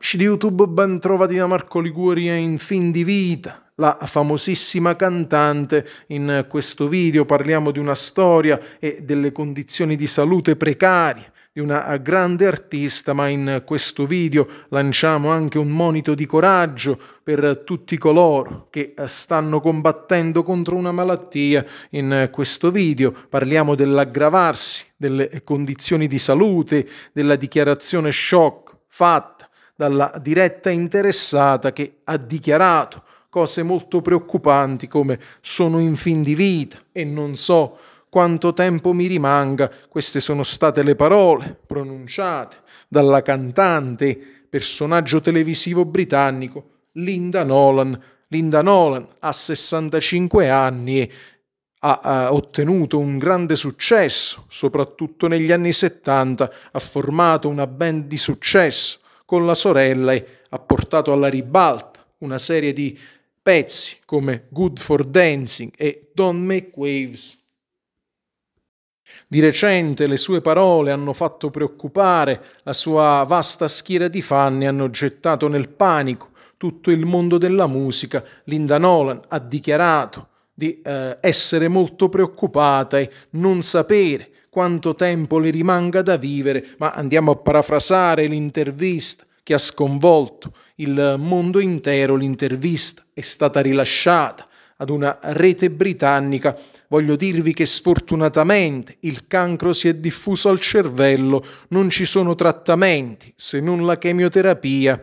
Amici di YouTube, ben trovati da Marco Liguria in Fin di Vita, la famosissima cantante. In questo video parliamo di una storia e delle condizioni di salute precarie di una grande artista, ma in questo video lanciamo anche un monito di coraggio per tutti coloro che stanno combattendo contro una malattia. In questo video parliamo dell'aggravarsi delle condizioni di salute, della dichiarazione shock fatta dalla diretta interessata che ha dichiarato cose molto preoccupanti come sono in fin di vita e non so quanto tempo mi rimanga. Queste sono state le parole pronunciate dalla cantante, personaggio televisivo britannico, Linda Nolan. Linda Nolan ha 65 anni e ha, ha, ottenuto un grande successo, soprattutto negli anni 70, ha formato una band di successo, con la sorella e ha portato alla ribalta una serie di pezzi come Good for Dancing e Don't Make Waves. Di recente le sue parole hanno fatto preoccupare, la sua vasta schiera di fan e hanno gettato nel panico tutto il mondo della musica. Linda Nolan ha dichiarato di eh, essere molto preoccupata e non sapere quanto tempo le rimanga da vivere, ma andiamo a parafrasare l'intervista che ha sconvolto il mondo intero, l'intervista è stata rilasciata ad una rete britannica. Voglio dirvi che sfortunatamente il cancro si è diffuso al cervello, non ci sono trattamenti se non la chemioterapia.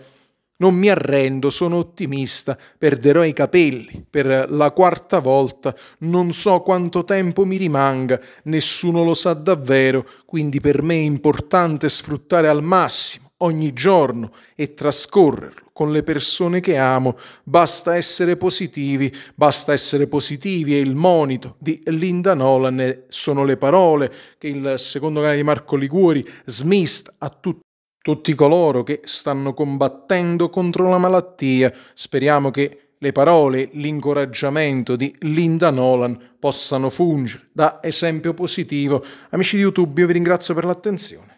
Non mi arrendo, sono ottimista, perderò i capelli per la quarta volta, non so quanto tempo mi rimanga, nessuno lo sa davvero, quindi per me è importante sfruttare al massimo ogni giorno e trascorrerlo con le persone che amo. Basta essere positivi, basta essere positivi è il monito di Linda Nolan sono le parole che il secondo canale di Marco Liguori smista a tutti tutti coloro che stanno combattendo contro la malattia. Speriamo che le parole, l'incoraggiamento di Linda Nolan possano fungere da esempio positivo. Amici di YouTube, io vi ringrazio per l'attenzione.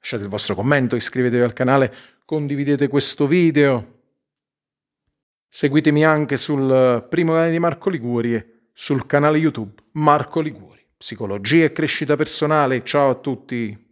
Lasciate il vostro commento, iscrivetevi al canale, condividete questo video. Seguitemi anche sul primo canale di Marco Liguri e sul canale YouTube Marco Liguri. Psicologia e crescita personale. Ciao a tutti.